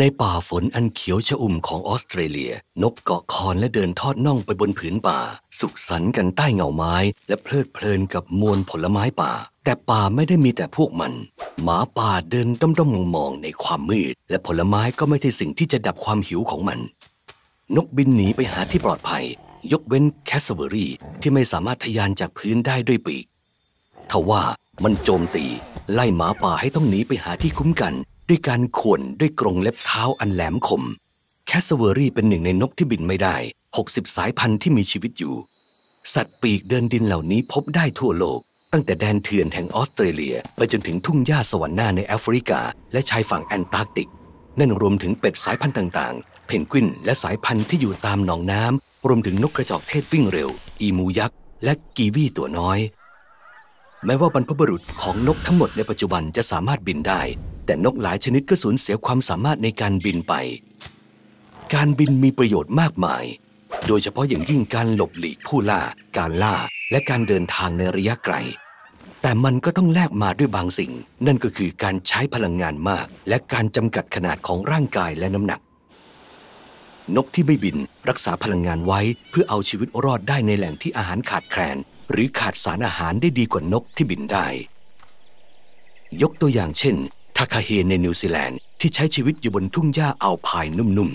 ในป่าฝนอันเขียวชอุ่มของออสเตรเลีย นกเกาะคอนและเดินทอดน่องไปบนผืนป่า สุขสันต์กันใต้เงาไม้ และเพลิดเพลินกับมวลผลไม้ป่า แต่ป่าไม่ได้มีแต่พวกมัน หมาป่าเดินต้มๆ้อมมองในความมืด และผลไม้ก็ไม่ใช่สิ่งที่จะดับความหิวของมัน นกบินหนีไปหาที่ปลอดภัย ยกเว้นแคสเวอรี่ที่ไม่สามารถทะยานจากพื้นได้ด้วยปีกทว่ามันโจมตี ไล่หมาป่าให้ต้องหนีไปหาที่คุ้มกันด้วยการข่วนด้วยกรงเล็บเท้าอันแหลมคม แคสเวอรี่เป็นหนึ่งในนกที่บินไม่ได้ 60 สายพันธุ์ที่มีชีวิตอยู่ สัตว์ปีกเดินดินเหล่านี้พบได้ทั่วโลกตั้งแต่แดนเถื่อนแห่งออสเตรเลียไปจนถึงทุ่งหญ้าสวรรค์นาในแอฟริกา และชายฝั่งแอนตาร์กติก นั่นรวมถึงเป็ดสายพันธุ์ต่างๆ เพนกวินและสายพันธุ์ที่อยู่ตามหนองน้ำรวมถึงนกกระจอกเทศวิ่งเร็ว อีมูยักษ์และกีวีตัวน้อยแม้ว่าบรรพบุรุษของนกทั้งหมดในปัจจุบันจะสามารถบินได้ แต่นกหลายชนิดก็สูญเสียความสามารถในการบินไป การบินมีประโยชน์มากมาย โดยเฉพาะอย่างยิ่งการหลบหลีกผู้ล่า การล่า และการเดินทางในระยะไกล แต่มันก็ต้องแลกมาด้วยบางสิ่ง นั่นก็คือการใช้พลังงานมาก และการจำกัดขนาดของร่างกายและน้ำหนักนกที่ไม่บิน รักษาพลังงานไว้เพื่อเอาชีวิตรอดได้ในแหล่งที่อาหารขาดแคลน หรือขาดสารอาหารได้ดีกว่านกที่บินได้ ยกตัวอย่างเช่นทาคาเฮในนิวซีแลนด์ที่ใช้ชีวิตอยู่บนทุ่งหญ้าอัลพายนุ่ม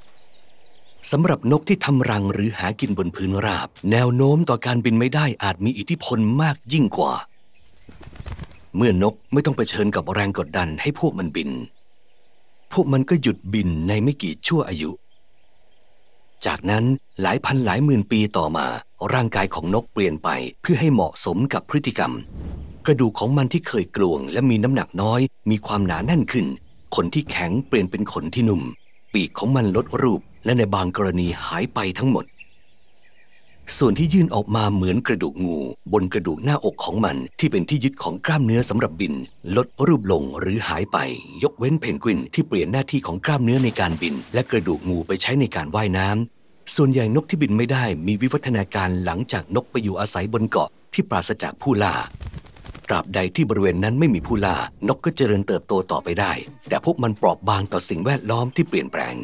ๆสำหรับนกที่ทำรังหรือหากินบนพื้นราบ แนวโน้มต่อการบินไม่ได้อาจมีอิทธิพลมากยิ่งกว่า เมื่อนกไม่ต้องไปเชิญกับแรงกดดันให้พวกมันบินพวกมันก็หยุดบินในไม่กี่ชั่วอายุ จากนั้นหลายพันหลายหมื่นปีต่อมา ร่างกายของนกเปลี่ยนไปเพื่อให้เหมาะสมกับพฤติกรรม กระดูกของมันที่เคยกลวง และมีน้ำหนักน้อย มีความหนาแน่นขึ้นขนที่แข็งเปลี่ยนเป็นขนที่นุ่ม ปีกของมันลดรูป และในบางกรณีหายไปทั้งหมดส่วนที่ยื่นออกมาเหมือนกระดูกงู บนกระดูกหน้าอกของมัน ที่เป็นที่ยึดของกล้ามเนื้อสำหรับบิน ลดรูปลงหรือหายไป ยกเว้นเพนกวินที่เปลี่ยนหน้าที่ของกล้ามเนื้อในการบิน และกระดูกงูไปใช้ในการว่ายน้ำส่วนใหญ่นกที่บินไม่ได้ มีวิวัฒนาการหลังจากนกไปอยู่อาศัยบนเกาะที่ปราศจากผู้ล่าตราบใดที่บริเวณนั้นไม่มีผู้ล่านกก็เจริญเติบโตต่อไปได้ แต่พวกมันเปราะบางต่อสิ่งแวดล้อมที่เปลี่ยนแปลง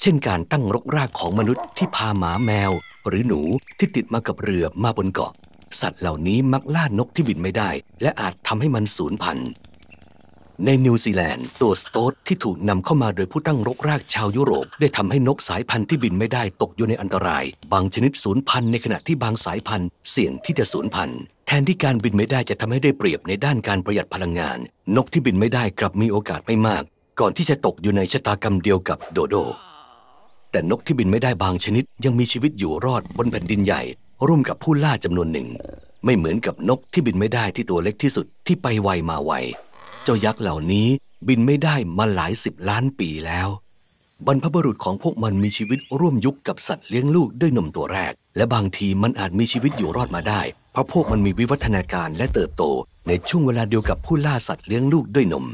เช่นการตั้งรกรากของมนุษย์ที่พาหมาแมวหรือหนูที่ติดมากับเรือมาบนเกาะ สัตว์เหล่านี้มักล่านกที่บินไม่ได้ และอาจทำให้มันสูญพันธุ์ในนิวซีแลนด์ ตัวสโตสที่ถูกนำเข้ามาโดยผู้ตั้งรกรากชาวยุโรป ได้ทำให้นกสายพันธุ์ที่บินไม่ได้ตกอยู่ในอันตราย บางชนิดสูญพันธุ์ในขณะที่บางสายพันธุ์ เสี่ยงที่จะสูญพันธุ์แทนที่การบินไม่ได้จะทำให้ได้เปรียบในด้านการประหยัดพลังงาน นกที่บินไม่ได้กลับมีโอกาสไม่มาก ก่อนที่จะตกอยู่ในชะตากรรมเดียวกับโดโดแต่นกที่บินไม่ได้บางชนิด ยังมีชีวิตอยู่รอดบนแผ่นดินใหญ่ ร่วมกับผู้ล่าจำนวนหนึ่ง ไม่เหมือนกับนกที่บินไม่ได้ที่ตัวเล็กที่สุดที่ไปไวมาไวเจ้ายักษ์เหล่านี้บินไม่ได้มาหลายสิบล้านปีแล้วบรรพบุรุษของพวกมันมีชีวิตร่วมยุคกับสัตว์เลี้ยงลูกด้วยนมตัวแรก และบางทีมันอาจมีชีวิตอยู่รอดมาได้ เพราะพวกมันมีวิวัฒนาการและเติบโต ในช่วงเวลาเดียวกับผู้ล่าสัตว์เลี้ยงลูกด้วยนม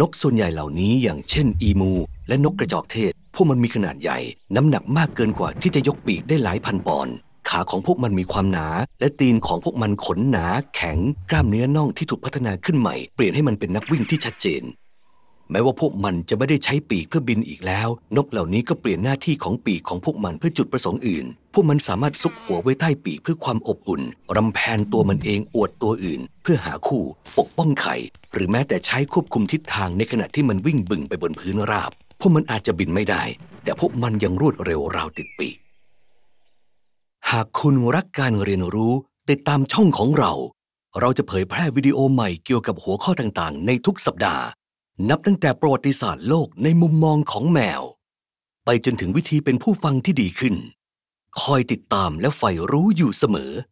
นกส่วนใหญ่เหล่านี้ อย่างเช่น อีมูและนกกระจอกเทศพวกมันมีขนาดใหญ่ น้ำหนักมากเกินกว่าที่จะยกปีกได้หลายพันปอนด์ ขาของพวกมันมีความหนา และตีนของพวกมันขนหนาแข็ง กล้ามเนื้อน่องที่ถูกพัฒนาขึ้นใหม่เปลี่ยนให้มันเป็นนักวิ่งที่ชัดเจน แม้ว่าพวกมันจะไม่ได้ใช้ปีกเพื่อบินอีกแล้ว นกเหล่านี้ก็เปลี่ยนหน้าที่ของปีกของพวกมันเพื่อจุดประสงค์อื่น พวกมันสามารถซุกหัวไว้ใต้ปีกเพื่อความอบอุ่น รำแพนตัวมันเองอวดตัวอื่นเพื่อหาคู่ ปกป้องไข่ หรือแม้แต่ใช้ควบคุมทิศทางในขณะที่มันวิ่งบึ่งไปบนพื้นราบพวกมันอาจจะบินไม่ได้ แต่พวกมันยังรวดเร็วราวติดปีก หากคุณรักการเรียนรู้ ติดตามช่องของเรา เราจะเผยแพร่วิดีโอใหม่เกี่ยวกับหัวข้อต่างๆ ในทุกสัปดาห์ นับตั้งแต่ประวัติศาสตร์โลกในมุมมองของแมว ไปจนถึงวิธีเป็นผู้ฟังที่ดีขึ้น คอยติดตามและใฝ่รู้อยู่เสมอ